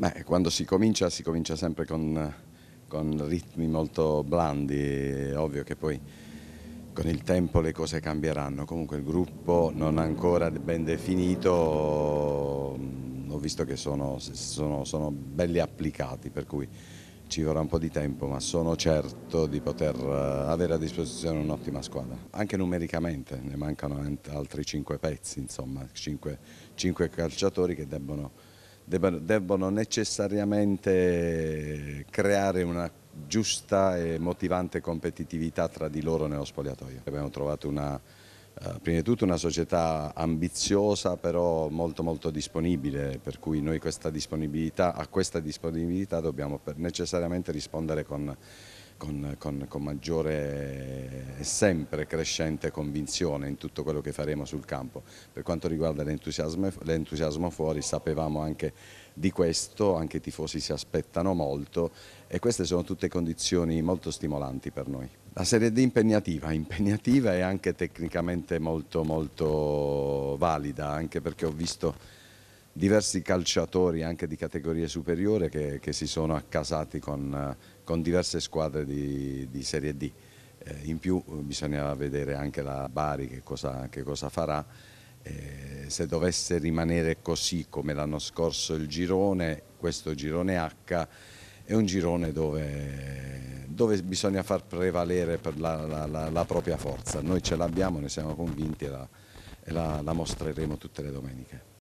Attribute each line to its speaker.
Speaker 1: Beh, quando si comincia, si comincia sempre con, con ritmi molto blandi, è ovvio che poi con il tempo le cose cambieranno, comunque il gruppo non ancora ben definito, mm, ho visto che sono, sono, sono belli applicati, per cui ci vorrà un po' di tempo, ma sono certo di poter eh, avere a disposizione un'ottima squadra, anche numericamente, ne mancano altri cinque pezzi, insomma, cinque calciatori che debbono debbono necessariamente creare una giusta e motivante competitività tra di loro nello spogliatoio. Abbiamo trovato una, eh, prima di tutto una società ambiziosa però molto molto disponibile per cui noi questa a questa disponibilità dobbiamo necessariamente rispondere con con, con, con maggiore e sempre crescente convinzione in tutto quello che faremo sul campo. Per quanto riguarda l'entusiasmo fuori sapevamo anche di questo, anche i tifosi si aspettano molto e queste sono tutte condizioni molto stimolanti per noi. La Serie D impegnativa, impegnativa e anche tecnicamente molto molto valida, anche perché ho visto diversi calciatori anche di categorie superiore che, che si sono accasati con, con diverse squadre di, di Serie D. Eh, in più eh, bisogna vedere anche la Bari che cosa, che cosa farà. Eh, se dovesse rimanere così come l'anno scorso il girone, questo girone H è un girone dove, dove bisogna far prevalere la, la, la, la, propria forza. Noi ce l'abbiamo, ne siamo convinti e la e mostreremo tutte le domeniche.